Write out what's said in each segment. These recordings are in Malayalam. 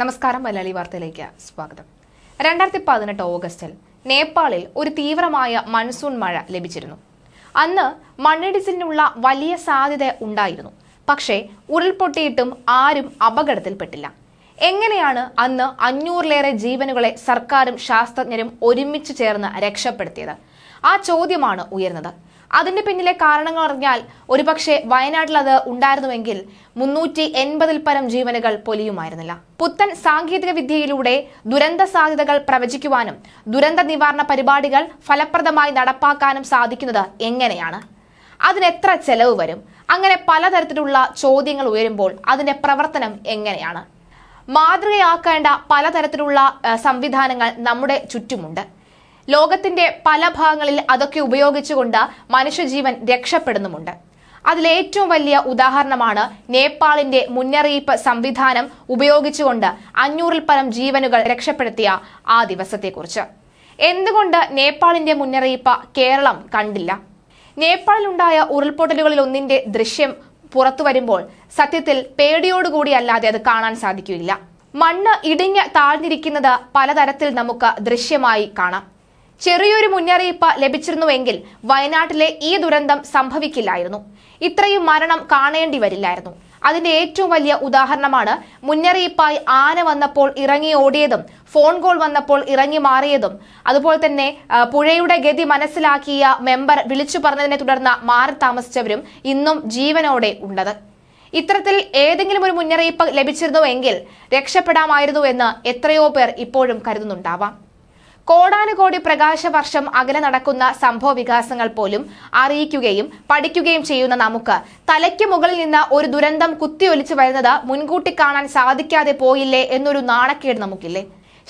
നമസ്കാരം മലയാളി വാർത്തയിലേക്ക് സ്വാഗതം രണ്ടായിരത്തി പതിനെട്ട് ഓഗസ്റ്റിൽ നേപ്പാളിൽ ഒരു തീവ്രമായ മൺസൂൺ മഴ ലഭിച്ചിരുന്നു അന്ന് മണ്ണിടിച്ചിലിനുള്ള വലിയ സാധ്യത ഉണ്ടായിരുന്നു പക്ഷേ ഉരുൾപൊട്ടിയിട്ടും ആരും അപകടത്തിൽപ്പെട്ടില്ല എങ്ങനെയാണ് അന്ന് അഞ്ഞൂറിലേറെ ജീവനുകളെ സർക്കാരും ശാസ്ത്രജ്ഞരും ഒരുമിച്ച് ചേർന്ന് രക്ഷപ്പെടുത്തിയത് ആ ചോദ്യമാണ് ഉയർന്നത് അതിന്റെ പിന്നിലെ കാരണങ്ങൾ അറിഞ്ഞാൽ ഒരുപക്ഷെ വയനാട്ടിൽ അത് ഉണ്ടായിരുന്നുവെങ്കിൽ മുന്നൂറ്റി എൺപതിൽ പരം ജീവനുകൾ പൊലിയുമായിരുന്നില്ല പുത്തൻ സാങ്കേതിക വിദ്യയിലൂടെ ദുരന്ത സാധ്യതകൾ പ്രവചിക്കുവാനും ദുരന്ത നിവാരണ പരിപാടികൾ ഫലപ്രദമായി നടപ്പാക്കാനും സാധിക്കുന്നത് എങ്ങനെയാണ് അതിനെത്ര ചെലവ് വരും അങ്ങനെ പലതരത്തിലുള്ള ചോദ്യങ്ങൾ ഉയരുമ്പോൾ അതിന്റെ പ്രവർത്തനം എങ്ങനെയാണ് മാതൃകയാക്കേണ്ട പലതരത്തിലുള്ള സംവിധാനങ്ങൾ നമ്മുടെ ചുറ്റുമുണ്ട് ലോകത്തിന്റെ പല ഭാഗങ്ങളിൽ അതൊക്കെ ഉപയോഗിച്ചുകൊണ്ട് മനുഷ്യജീവൻ രക്ഷപ്പെടുന്നുമുണ്ട് അതിലേറ്റവും വലിയ ഉദാഹരണമാണ് നേപ്പാളിന്റെ മുന്നറിയിപ്പ് സംവിധാനം ഉപയോഗിച്ചുകൊണ്ട് അഞ്ഞൂറിൽ പരം ജീവനുകൾ രക്ഷപ്പെടുത്തിയ ആ ദിവസത്തെക്കുറിച്ച് എന്തുകൊണ്ട് നേപ്പാളിന്റെ മുന്നറിയിപ്പ് കേരളം കണ്ടില്ല നേപ്പാളിലുണ്ടായ ഉരുൾപൊട്ടലുകളിൽ ഒന്നിന്റെ ദൃശ്യം പുറത്തു വരുമ്പോൾ സത്യത്തിൽ പേടിയോടുകൂടി അല്ലാതെ അത് കാണാൻ സാധിക്കില്ല മണ്ണ് ഇടിഞ്ഞ് താഴ്ന്നിരിക്കുന്നത് പലതരത്തിൽ നമുക്ക് ദൃശ്യമായി കാണാം ചെറിയൊരു മുന്നറിയിപ്പ് ലഭിച്ചിരുന്നുവെങ്കിൽ വയനാട്ടിലെ ഈ ദുരന്തം സംഭവിക്കില്ലായിരുന്നു ഇത്രയും മരണം കാണേണ്ടി വരില്ലായിരുന്നു അതിന്റെ ഏറ്റവും വലിയ ഉദാഹരണമാണ് മുന്നറിയിപ്പായി ആന വന്നപ്പോൾ ഇറങ്ങി ഓടിയതും ഫോൺ കോൾ വന്നപ്പോൾ ഇറങ്ങി മാറിയതും അതുപോലെ തന്നെ പുഴയുടെ ഗതി മനസ്സിലാക്കിയ മെമ്പർ വിളിച്ചു പറഞ്ഞതിനെ തുടർന്ന് മാറി താമസിച്ചവരും ഇന്നും ജീവനോടെ ഉള്ളത് ഇത്തരത്തിൽ ഏതെങ്കിലും ഒരു മുന്നറിയിപ്പ് ലഭിച്ചിരുന്നുവെങ്കിൽ രക്ഷപ്പെടാമായിരുന്നു എന്ന് എത്രയോ പേർ ഇപ്പോഴും കരുതുന്നുണ്ടാവാം കോടാനുകോടി പ്രകാശവർഷം അകലെ നടക്കുന്ന സംഭവ വികാസങ്ങൾ പോലും അറിയിക്കുകയും പഠിക്കുകയും ചെയ്യുന്ന നമുക്ക് തലയ്ക്ക് മുകളിൽ നിന്ന് ഒരു ദുരന്തം കുത്തിയൊലിച്ചു വരുന്നത് മുൻകൂട്ടി കാണാൻ സാധിക്കാതെ പോയില്ലേ എന്നൊരു നാണക്കേട് നമുക്കില്ലേ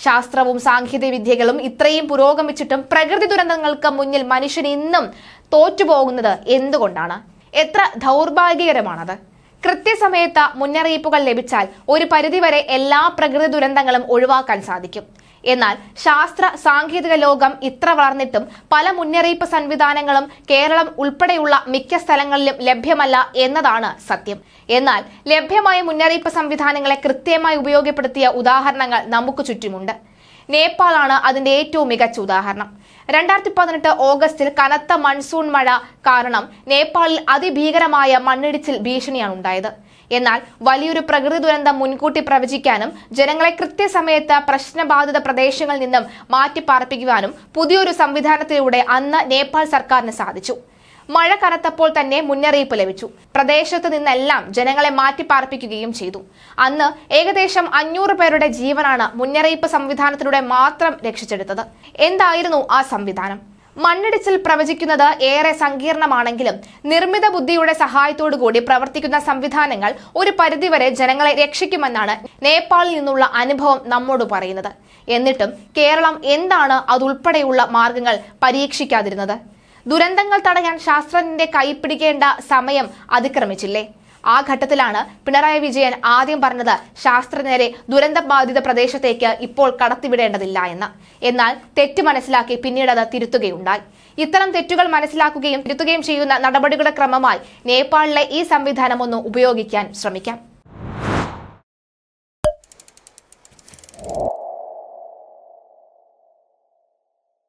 ശാസ്ത്രവും സാങ്കേതിക വിദ്യകളും ഇത്രയും പുരോഗമിച്ചിട്ടും പ്രകൃതി ദുരന്തങ്ങൾക്ക് മുന്നിൽ മനുഷ്യൻ ഇന്നും തോറ്റുപോകുന്നത് എന്തുകൊണ്ടാണ് എത്ര ദൗർഭാഗ്യകരമാണത് കൃത്യസമയത്ത് മുന്നറിയിപ്പുകൾ ലഭിച്ചാൽ ഒരു പരിധിവരെ എല്ലാ പ്രകൃതി ദുരന്തങ്ങളും ഒഴിവാക്കാൻ സാധിക്കും എന്നാൽ ശാസ്ത്ര സാങ്കേതിക ലോകം ഇത്ര വളർന്നിട്ടും പല മുന്നറിയിപ്പ് സംവിധാനങ്ങളും കേരളം ഉൾപ്പെടെയുള്ള മിക്ക സ്ഥലങ്ങളിലും ലഭ്യമല്ല എന്നതാണ് സത്യം എന്നാൽ ലഭ്യമായ മുന്നറിയിപ്പ് സംവിധാനങ്ങളെ കൃത്യമായി ഉപയോഗപ്പെടുത്തിയ ഉദാഹരണങ്ങൾ നമുക്ക് ചുറ്റുമുണ്ട് നേപ്പാളാണ് അതിന്റെ ഏറ്റവും മികച്ച ഉദാഹരണം രണ്ടായിരത്തി പതിനെട്ട് ഓഗസ്റ്റിൽ കനത്ത മൺസൂൺ മഴ കാരണം നേപ്പാളിൽ അതിഭീകരമായ മണ്ണിടിച്ചിൽ ഭീഷണിയാണ് ഉണ്ടായത് എന്നാൽ വലിയൊരു പ്രകൃതി ദുരന്തം മുൻകൂട്ടി പ്രവചിക്കാനും ജനങ്ങളെ കൃത്യസമയത്ത് പ്രശ്നബാധിത പ്രദേശങ്ങളിൽ നിന്നും മാറ്റിപ്പാർപ്പിക്കുവാനും പുതിയൊരു സംവിധാനത്തിലൂടെ അന്ന് നേപ്പാൾ സർക്കാരിന് സാധിച്ചു മഴ കനത്തപ്പോൾ തന്നെ മുന്നറിയിപ്പ് ലഭിച്ചു പ്രദേശത്ത് നിന്നെല്ലാം ജനങ്ങളെ മാറ്റിപ്പാർപ്പിക്കുകയും ചെയ്തു അന്ന് ഏകദേശം അഞ്ഞൂറ് പേരുടെ ജീവനാണ് മുന്നറിയിപ്പ് സംവിധാനത്തിലൂടെ മാത്രം രക്ഷിച്ചെടുത്തത് എന്തായിരുന്നു ആ സംവിധാനം മണ്ണിടിച്ചിൽ പ്രവചിക്കുന്നത് ഏറെ സങ്കീർണമാണെങ്കിലും നിർമ്മിത ബുദ്ധിയുടെ കൂടി പ്രവർത്തിക്കുന്ന സംവിധാനങ്ങൾ ഒരു പരിധിവരെ ജനങ്ങളെ രക്ഷിക്കുമെന്നാണ് നേപ്പാളിൽ നിന്നുള്ള അനുഭവം നമ്മോട് പറയുന്നത് എന്നിട്ടും കേരളം എന്താണ് അതുൾപ്പെടെയുള്ള മാർഗങ്ങൾ പരീക്ഷിക്കാതിരുന്നത് ദുരന്തങ്ങൾ തടയാൻ ശാസ്ത്രജ്ഞന്റെ കൈപ്പിടിക്കേണ്ട സമയം അതിക്രമിച്ചില്ലേ ആ ഘട്ടത്തിലാണ് പിണറായി വിജയൻ ആദ്യം പറഞ്ഞത് ശാസ്ത്രജ്ഞരെ ദുരന്തബാധിത പ്രദേശത്തേക്ക് ഇപ്പോൾ കടത്തിവിടേണ്ടതില്ല എന്ന് എന്നാൽ തെറ്റ് മനസ്സിലാക്കി പിന്നീട് അത് തിരുത്തുകയുണ്ടായി ഇത്തരം തെറ്റുകൾ മനസ്സിലാക്കുകയും തിരുത്തുകയും ചെയ്യുന്ന നടപടികളുടെ ക്രമമായി നേപ്പാളിലെ ഈ സംവിധാനം ഒന്ന് ഉപയോഗിക്കാൻ ശ്രമിക്കാം